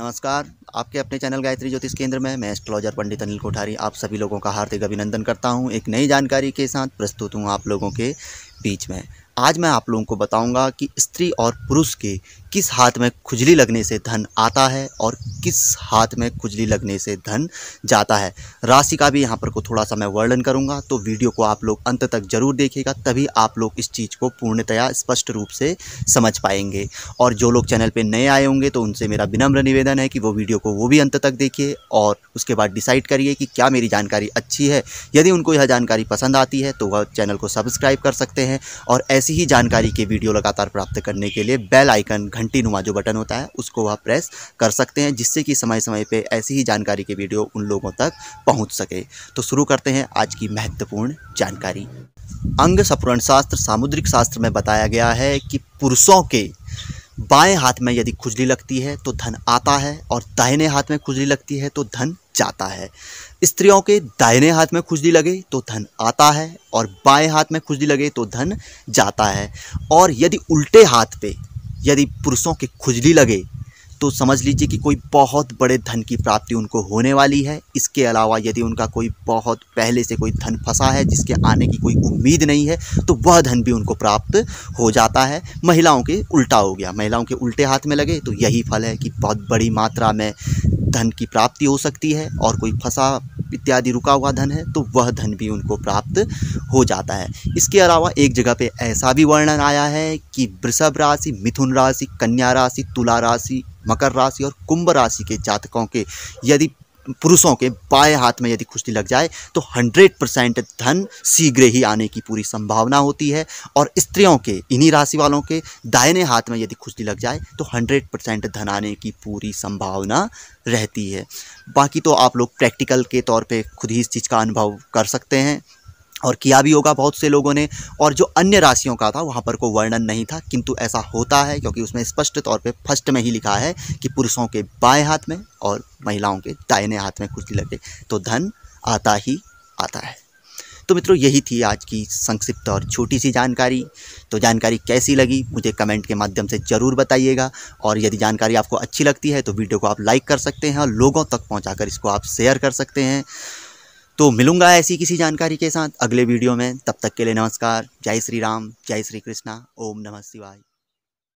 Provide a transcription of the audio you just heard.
नमस्कार आपके अपने चैनल गायत्री ज्योतिष केंद्र में मैं एस्ट्रोलॉजर पंडित अनिल कोठारी आप सभी लोगों का हार्दिक अभिनंदन करता हूं एक नई जानकारी के साथ प्रस्तुत हूं आप लोगों के बीच में आज मैं आप लोगों को बताऊंगा कि स्त्री और पुरुष के किस हाथ में खुजली लगने से धन आता है और किस हाथ में खुजली लगने से धन जाता है राशि का भी यहाँ पर को थोड़ा सा मैं वर्णन करूँगा तो वीडियो को आप लोग अंत तक जरूर देखिएगा तभी आप लोग इस चीज़ को पूर्णतया स्पष्ट रूप से समझ पाएंगे और जो लोग चैनल पर नए आए होंगे तो उनसे मेरा विनम्र निवेदन है कि वो वीडियो को वो भी अंत तक देखिए और उसके बाद डिसाइड करिए कि क्या मेरी जानकारी अच्छी है यदि उनको यह जानकारी पसंद आती है तो वह चैनल को सब्सक्राइब कर सकते हैं और ऐसी ही जानकारी के वीडियो लगातार प्राप्त करने के लिए बेल आइकन घंटी नुमा जो बटन होता है उसको वह प्रेस कर सकते हैं जिससे कि समय समय पर ऐसी ही जानकारी के वीडियो उन लोगों तक पहुँच सके तो शुरू करते हैं आज की महत्वपूर्ण जानकारी अंग सपूरण शास्त्र सामुद्रिक शास्त्र में बताया गया है कि पुरुषों के बाएं हाथ में यदि खुजली लगती है तो धन आता है और दाहिने हाथ में खुजली लगती है तो धन जाता है स्त्रियों के दाहिने हाथ में खुजली लगे तो धन आता है और बाएं हाथ में खुजली लगे तो धन जाता है और यदि उल्टे हाथ पे यदि पुरुषों के खुजली लगे तो समझ लीजिए कि कोई बहुत बड़े धन की प्राप्ति उनको होने वाली है इसके अलावा यदि उनका कोई बहुत पहले से कोई धन फंसा है जिसके आने की कोई उम्मीद नहीं है तो वह धन भी उनको प्राप्त हो जाता है महिलाओं के उल्टा हो गया महिलाओं के उल्टे हाथ में लगे तो यही फल है कि बहुत बड़ी मात्रा में धन की प्राप्ति हो सकती है और कोई फंसा इत्यादि रुका हुआ धन है तो वह धन भी उनको प्राप्त हो जाता है इसके अलावा एक जगह पे ऐसा भी वर्णन आया है कि वृषभ राशि मिथुन राशि कन्या राशि तुला राशि मकर राशि और कुंभ राशि के जातकों के यदि पुरुषों के बाएं हाथ में यदि कुश्ती लग जाए तो 100 परसेंट धन शीघ्र ही आने की पूरी संभावना होती है और स्त्रियों के इन्हीं राशि वालों के दाहिने हाथ में यदि कुश्ती लग जाए तो 100 परसेंट धन आने की पूरी संभावना रहती है बाकी तो आप लोग प्रैक्टिकल के तौर पे खुद ही इस चीज़ का अनुभव कर सकते हैं और किया भी होगा बहुत से लोगों ने और जो अन्य राशियों का था वहाँ पर कोई वर्णन नहीं था किंतु ऐसा होता है क्योंकि उसमें स्पष्ट तौर पे फर्स्ट में ही लिखा है कि पुरुषों के बाएं हाथ में और महिलाओं के दाहिने हाथ में कुछ लगे तो धन आता ही आता है तो मित्रों यही थी आज की संक्षिप्त और छोटी सी जानकारी तो जानकारी कैसी लगी मुझे कमेंट के माध्यम से ज़रूर बताइएगा और यदि जानकारी आपको अच्छी लगती है तो वीडियो को आप लाइक कर सकते हैं और लोगों तक पहुँचा इसको आप शेयर कर सकते हैं तो मिलूंगा ऐसी किसी जानकारी के साथ अगले वीडियो में तब तक के लिए नमस्कार जय श्री राम जय श्री कृष्णा ओम नमः शिवाय